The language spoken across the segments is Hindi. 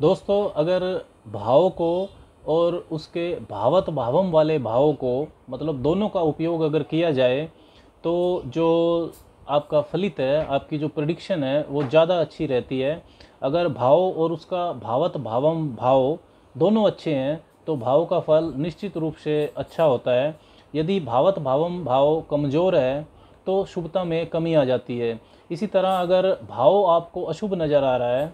दोस्तों अगर भाव को और उसके भावत भावम वाले भाव को मतलब दोनों का उपयोग अगर किया जाए तो जो आपका फलित है आपकी जो प्रडिक्शन है वो ज़्यादा अच्छी रहती है अगर भाव और उसका भावत भावम भाव दोनों अच्छे हैं तो भाव का फल निश्चित रूप से अच्छा होता है यदि भावत भावम भाव कमज़ोर है तो शुभता में कमी आ जाती है इसी तरह अगर भाव आपको अशुभ नज़र आ रहा है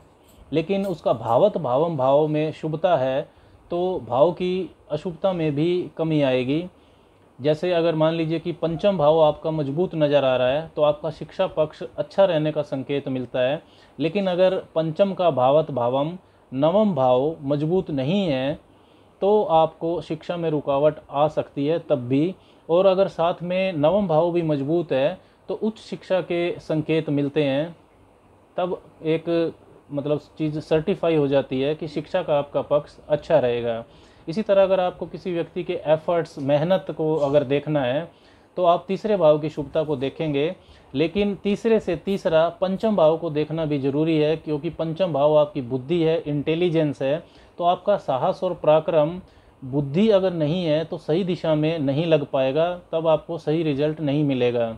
लेकिन उसका भावत भावम भाव में शुभता है तो भाव की अशुभता में भी कमी आएगी जैसे अगर मान लीजिए कि पंचम भाव आपका मजबूत नज़र आ रहा है तो आपका शिक्षा पक्ष अच्छा रहने का संकेत मिलता है लेकिन अगर पंचम का भावत भावम नवम भाव मजबूत नहीं है तो आपको शिक्षा में रुकावट आ सकती है तब भी और अगर साथ में नवम भाव भी मजबूत है तो उच्च शिक्षा के संकेत मिलते हैं तब एक मतलब चीज़ सर्टिफाई हो जाती है कि शिक्षा का आपका पक्ष अच्छा रहेगा इसी तरह अगर आपको किसी व्यक्ति के एफ़र्ट्स मेहनत को अगर देखना है तो आप तीसरे भाव की शुभता को देखेंगे लेकिन तीसरे से तीसरा पंचम भाव को देखना भी ज़रूरी है क्योंकि पंचम भाव आपकी बुद्धि है इंटेलिजेंस है तो आपका साहस और पराक्रम बुद्धि अगर नहीं है तो सही दिशा में नहीं लग पाएगा तब आपको सही रिजल्ट नहीं मिलेगा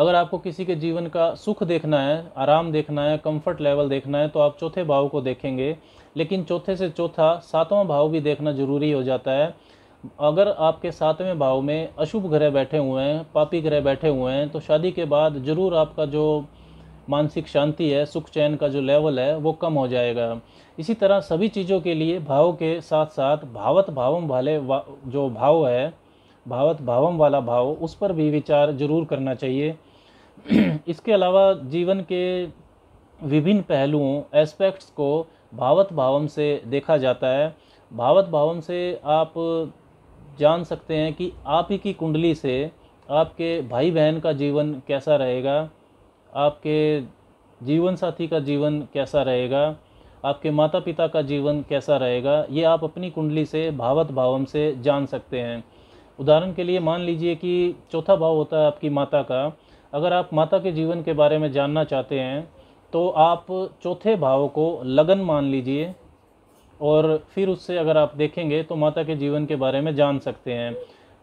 अगर आपको किसी के जीवन का सुख देखना है आराम देखना है कंफर्ट लेवल देखना है तो आप चौथे भाव को देखेंगे लेकिन चौथे से चौथा सातवां भाव भी देखना ज़रूरी हो जाता है अगर आपके सातवें भाव में अशुभ ग्रह बैठे हुए हैं पापी ग्रह बैठे हुए हैं तो शादी के बाद ज़रूर आपका जो मानसिक शांति है सुख चैन का जो लेवल है वो कम हो जाएगा इसी तरह सभी चीज़ों के लिए भाव के साथ साथ भावत भावम भाले जो भाव है भावत भावम वाला भाव उस पर भी विचार जरूर करना चाहिए इसके अलावा जीवन के विभिन्न पहलुओं एस्पेक्ट्स को भावत भावम से देखा जाता है भावत भावम से आप जान सकते हैं कि आप ही की कुंडली से आपके भाई बहन का जीवन कैसा रहेगा आपके जीवन साथी का जीवन कैसा रहेगा आपके माता पिता का जीवन कैसा रहेगा ये आप अपनी कुंडली से भावत भावम से जान सकते हैं उदाहरण के लिए मान लीजिए कि चौथा भाव होता है आपकी माता का अगर आप माता के जीवन के बारे में जानना चाहते हैं तो आप चौथे भाव को लगन मान लीजिए और फिर उससे अगर आप देखेंगे तो माता के जीवन के बारे में जान सकते हैं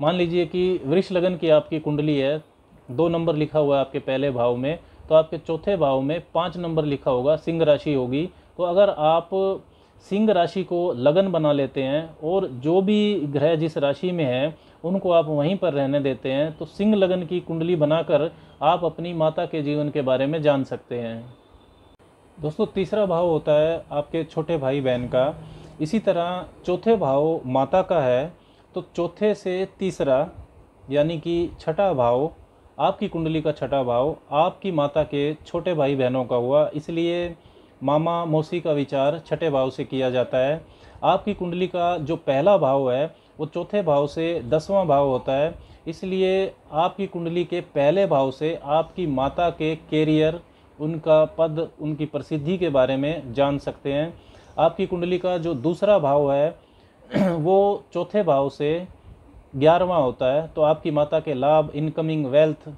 मान लीजिए कि वृक्ष लगन की आपकी कुंडली है दो नंबर लिखा हुआ है आपके पहले भाव में तो आपके चौथे भाव में पाँच नंबर लिखा होगा सिंह राशि होगी तो अगर आप सिंह राशि को लगन बना लेते हैं और जो भी ग्रह जिस राशि में है उनको आप वहीं पर रहने देते हैं तो सिंह लगन की कुंडली बनाकर आप अपनी माता के जीवन के बारे में जान सकते हैं दोस्तों तीसरा भाव होता है आपके छोटे भाई बहन का इसी तरह चौथे भाव माता का है तो चौथे से तीसरा यानी कि छठा भाव आपकी कुंडली का छठा भाव आपकी माता के छोटे भाई बहनों का हुआ इसलिए मामा मौसी का विचार छठे भाव से किया जाता है आपकी कुंडली का जो पहला भाव है वो चौथे भाव से दसवां भाव होता है इसलिए आपकी कुंडली के पहले भाव से आपकी माता के कैरियर उनका पद उनकी प्रसिद्धि के बारे में जान सकते हैं आपकी कुंडली का जो दूसरा भाव है वो चौथे भाव से ग्यारहवा होता है तो आपकी माता के लाभ इनकमिंग वेल्थ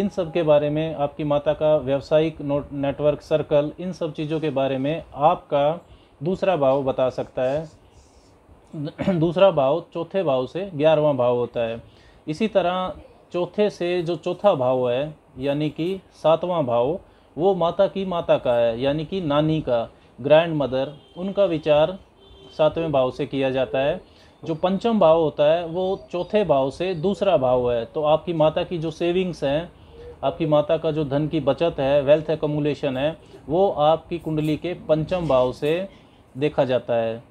इन सब के बारे में आपकी माता का व्यावसायिक नोट नेटवर्क सर्कल इन सब चीज़ों के बारे में आपका दूसरा भाव बता सकता है दूसरा भाव चौथे भाव से ग्यारहवा भाव होता है इसी तरह चौथे से जो चौथा भाव है यानी कि सातवां भाव वो माता की माता का है यानी कि नानी का ग्रैंड मदर उनका विचार सातवें भाव से किया जाता है जो पंचम भाव होता है वो चौथे भाव से दूसरा भाव है तो आपकी माता की जो सेविंग्स हैं आपकी माता का जो धन की बचत है वेल्थ एकोमुलेशन है वो आपकी कुंडली के पंचम भाव से देखा जाता है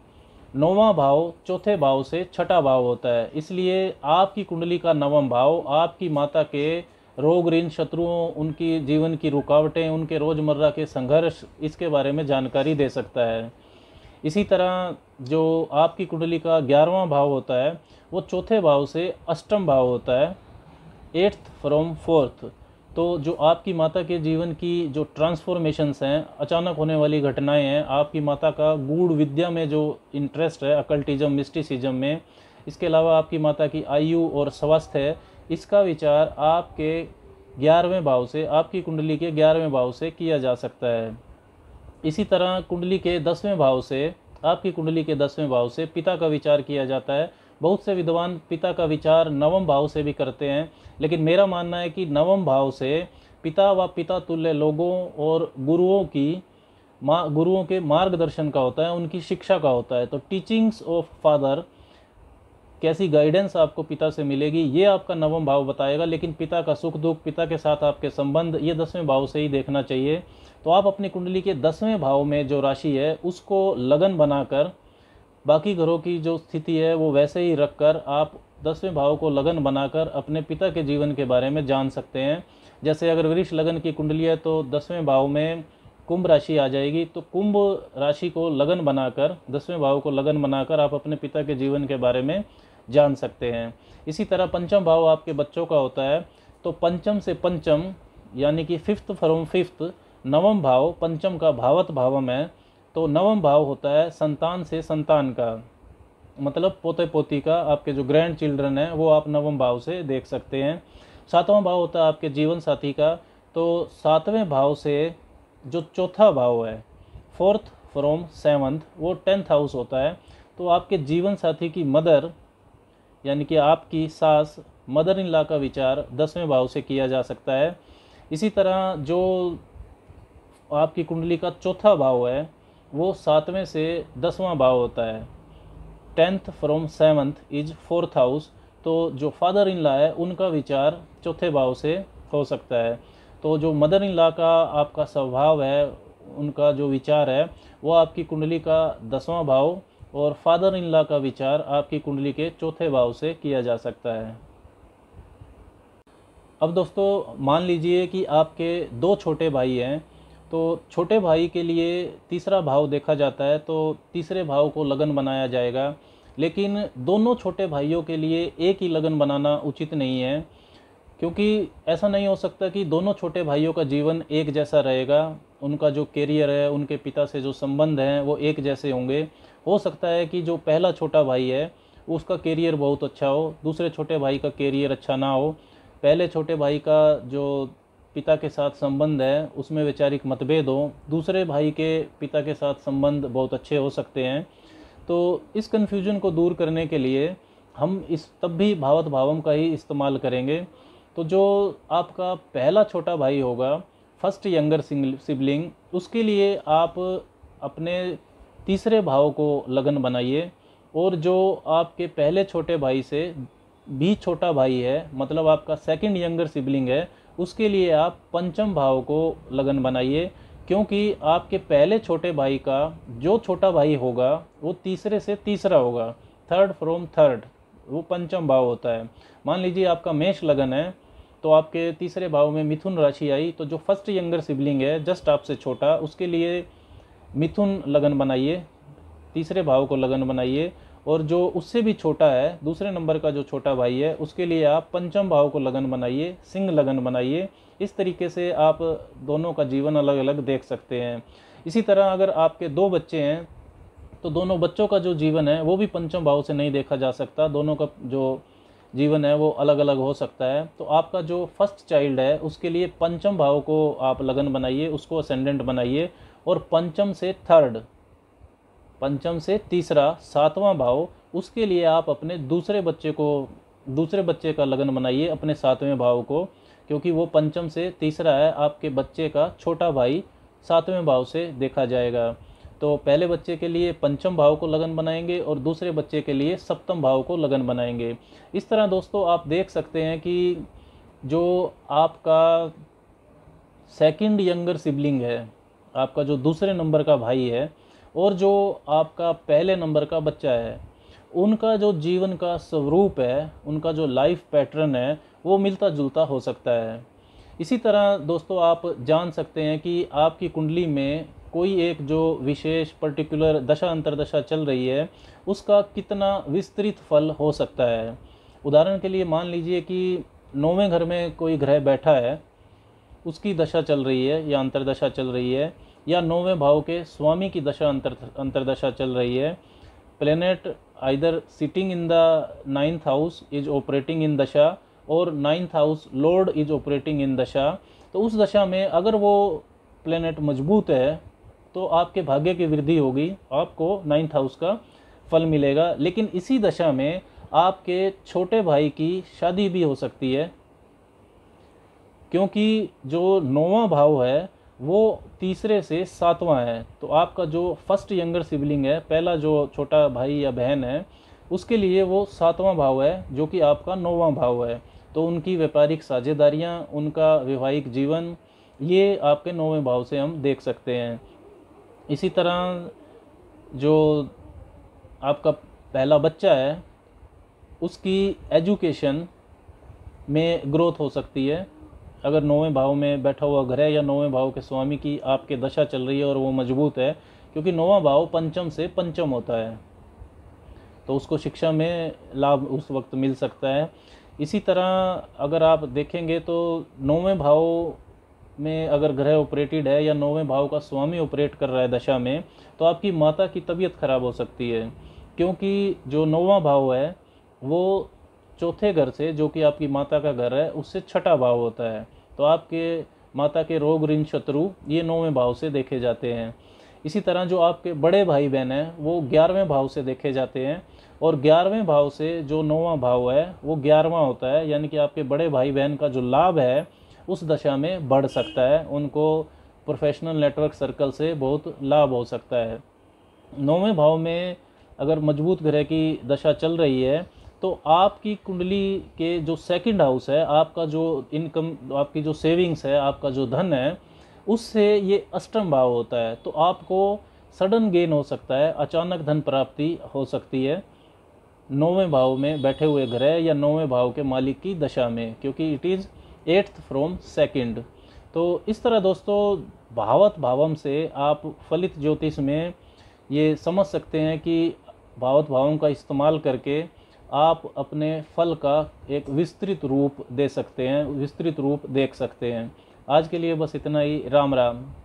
नौवा भाव चौथे भाव से छठा भाव होता है इसलिए आपकी कुंडली का नवम भाव आपकी माता के रोग ऋण शत्रुओं उनकी जीवन की रुकावटें उनके रोज़मर्रा के संघर्ष इसके बारे में जानकारी दे सकता है इसी तरह जो आपकी कुंडली का ग्यारहवा भाव होता है वो चौथे भाव से अष्टम भाव होता है एट्थ फ्रॉम फोर्थ तो जो आपकी माता के जीवन की जो ट्रांसफॉर्मेशंस हैं अचानक होने वाली घटनाएं हैं आपकी माता का गूढ़ विद्या में जो इंटरेस्ट है अकल्टिज्म मिस्टिसिज्म में इसके अलावा आपकी माता की आयु और स्वास्थ्य है इसका विचार आपके ग्यारहवें भाव से आपकी कुंडली के ग्यारहवें भाव से किया जा सकता है इसी तरह कुंडली के दसवें भाव से आपकी कुंडली के दसवें भाव से पिता का विचार किया जाता है बहुत से विद्वान पिता का विचार नवम भाव से भी करते हैं लेकिन मेरा मानना है कि नवम भाव से पिता व पिता तुल्य लोगों और गुरुओं की माँ गुरुओं के मार्गदर्शन का होता है उनकी शिक्षा का होता है तो टीचिंग्स ऑफ फादर कैसी गाइडेंस आपको पिता से मिलेगी ये आपका नवम भाव बताएगा लेकिन पिता का सुख दुख पिता के साथ आपके संबंध ये दसवें भाव से ही देखना चाहिए तो आप अपनी कुंडली के दसवें भाव में जो राशि है उसको लगन बनाकर बाकी घरों की जो स्थिति है वो वैसे ही रख कर आप दसवें भाव को लगन बनाकर अपने पिता के जीवन के बारे में जान सकते हैं जैसे अगर वृक्ष लगन की कुंडली है तो दसवें भाव में कुंभ राशि आ जाएगी तो कुंभ राशि को लगन बनाकर दसवें भाव को लगन बनाकर आप अपने पिता के जीवन के बारे में जान सकते हैं इसी तरह पंचम भाव आपके बच्चों का होता है तो पंचम से पंचम यानी कि फिफ्थ फ्रॉम फिफ्थ नवम भाव पंचम का भावत भावम है तो नवम भाव होता है संतान से संतान का मतलब पोते पोती का आपके जो ग्रैंड चिल्ड्रन है वो आप नवम भाव से देख सकते हैं सातवां भाव होता है आपके जीवन साथी का तो सातवें भाव से जो चौथा भाव है फोर्थ फ्रॉम सेवन्थ वो टेंथ हाउस होता है तो आपके जीवन साथी की मदर यानी कि आपकी सास मदर इन लॉ का विचार दसवें भाव से किया जा सकता है इसी तरह जो आपकी कुंडली का चौथा भाव है वो सातवें से दसवां भाव होता है tenth from seventh is fourth house तो जो फादर इन लॉ है उनका विचार चौथे भाव से हो सकता है तो जो मदर इन लॉ का आपका स्वभाव है उनका जो विचार है वो आपकी कुंडली का दसवां भाव और फादर इन लॉ का विचार आपकी कुंडली के चौथे भाव से किया जा सकता है अब दोस्तों मान लीजिए कि आपके दो छोटे भाई हैं तो छोटे भाई के लिए तीसरा भाव देखा जाता है तो तीसरे भाव को लगन बनाया जाएगा लेकिन दोनों छोटे भाइयों के लिए एक ही लगन बनाना उचित नहीं है क्योंकि ऐसा नहीं हो सकता कि दोनों छोटे भाइयों का जीवन एक जैसा रहेगा उनका जो कैरियर है उनके पिता से जो संबंध हैं वो एक जैसे होंगे हो सकता है कि जो पहला छोटा भाई है उसका कैरियर बहुत अच्छा हो दूसरे छोटे भाई का कैरियर अच्छा ना हो पहले छोटे भाई का जो पिता के साथ संबंध है उसमें वैचारिक मतभेद हो दूसरे भाई के पिता के साथ संबंध बहुत अच्छे हो सकते हैं तो इस कन्फ्यूजन को दूर करने के लिए हम इस तब भी भावत भावम का ही इस्तेमाल करेंगे तो जो आपका पहला छोटा भाई होगा फर्स्ट यंगर सिबलिंग उसके लिए आप अपने तीसरे भाव को लगन बनाइए और जो आपके पहले छोटे भाई से भी छोटा भाई है मतलब आपका सेकंड यंगर सिबलिंग है उसके लिए आप पंचम भाव को लगन बनाइए क्योंकि आपके पहले छोटे भाई का जो छोटा भाई होगा वो तीसरे से तीसरा होगा थर्ड फ्रॉम थर्ड वो पंचम भाव होता है मान लीजिए आपका मेष लगन है तो आपके तीसरे भाव में मिथुन राशि आई तो जो फर्स्ट यंगर सिबलिंग है जस्ट आपसे छोटा उसके लिए मिथुन लगन बनाइए तीसरे भाव को लगन बनाइए और जो उससे भी छोटा है दूसरे नंबर का जो छोटा भाई है उसके लिए आप पंचम भाव को लगन बनाइए सिंह लगन बनाइए इस तरीके से आप दोनों का जीवन अलग अलग देख सकते हैं इसी तरह अगर आपके दो बच्चे हैं तो दोनों बच्चों का जो जीवन है वो भी पंचम भाव से नहीं देखा जा सकता दोनों का जो जीवन है वो अलग अलग हो सकता है तो आपका जो फर्स्ट चाइल्ड है उसके लिए पंचम भाव को आप लगन बनाइए उसको असेंडेंट बनाइए और पंचम से थर्ड पंचम से तीसरा सातवां भाव उसके लिए आप अपने दूसरे बच्चे को दूसरे बच्चे का लगन बनाइए अपने सातवें भाव को क्योंकि वो पंचम से तीसरा है आपके बच्चे का छोटा भाई सातवें भाव से देखा जाएगा तो पहले बच्चे के लिए पंचम भाव को लगन बनाएंगे और दूसरे बच्चे के लिए सप्तम भाव को लगन बनाएंगे इस तरह दोस्तों आप देख सकते हैं कि जो आपका सेकंड यंगर सिबलिंग है आपका जो दूसरे नंबर का भाई है और जो आपका पहले नंबर का बच्चा है उनका जो जीवन का स्वरूप है उनका जो लाइफ पैटर्न है वो मिलता जुलता हो सकता है इसी तरह दोस्तों आप जान सकते हैं कि आपकी कुंडली में कोई एक जो विशेष पर्टिकुलर दशा अंतरदशा चल रही है उसका कितना विस्तृत फल हो सकता है उदाहरण के लिए मान लीजिए कि नौवें घर में कोई ग्रह बैठा है उसकी दशा चल रही है या अंतरदशा चल रही है या नौवें भाव के स्वामी की दशा अंतर अंतरदशा चल रही है planet either sitting in the ninth house is operating in dasha और ninth house lord is operating in dasha तो उस दशा में अगर वो प्लेनेट मजबूत है तो आपके भाग्य की वृद्धि होगी आपको नाइन्थ हाउस का फल मिलेगा लेकिन इसी दशा में आपके छोटे भाई की शादी भी हो सकती है क्योंकि जो नौवा भाव है वो तीसरे से सातवां है तो आपका जो फर्स्ट यंगर सिबलिंग है पहला जो छोटा भाई या बहन है उसके लिए वो सातवां भाव है जो कि आपका नौवां भाव है तो उनकी व्यापारिक साझेदारियाँ उनका वैवाहिक जीवन ये आपके नौवें भाव से हम देख सकते हैं इसी तरह जो आपका पहला बच्चा है उसकी एजुकेशन में ग्रोथ हो सकती है अगर नौवें भाव में बैठा हुआ ग्रह या नौवें भाव के स्वामी की आपके दशा चल रही है और वो मजबूत है क्योंकि नौवा भाव पंचम से पंचम होता है तो उसको शिक्षा में लाभ उस वक्त मिल सकता है इसी तरह अगर आप देखेंगे तो नौवें भाव में अगर ग्रह ऑपरेटेड है या नौवें भाव का स्वामी ऑपरेट कर रहा है दशा में तो आपकी माता की तबीयत खराब हो सकती है क्योंकि जो नौवा भाव है वो चौथे घर से जो कि आपकी माता का घर है उससे छठा भाव होता है तो आपके माता के रोग ऋण शत्रु ये नौवें भाव से देखे जाते हैं इसी तरह जो आपके बड़े भाई बहन हैं वो ग्यारहवें भाव से देखे जाते हैं और ग्यारहवें भाव से जो नौवां भाव है वो ग्यारहवा होता है यानी कि आपके बड़े भाई बहन का जो लाभ है उस दशा में बढ़ सकता है उनको प्रोफेशनल नेटवर्क सर्कल से बहुत लाभ हो सकता है नौवें भाव में अगर मजबूत ग्रह की दशा चल रही है तो आपकी कुंडली के जो सेकंड हाउस है आपका जो इनकम आपकी जो सेविंग्स है आपका जो धन है उससे ये अष्टम भाव होता है तो आपको सडन गेन हो सकता है अचानक धन प्राप्ति हो सकती है नौवें भाव में बैठे हुए ग्रह या नौवें भाव के मालिक की दशा में क्योंकि it is eighth from second तो इस तरह दोस्तों भावत भावम से आप फलित ज्योतिष में ये समझ सकते हैं कि भावत भावम का इस्तेमाल करके आप अपने फल का एक विस्तृत रूप दे सकते हैं विस्तृत रूप देख सकते हैं आज के लिए बस इतना ही राम राम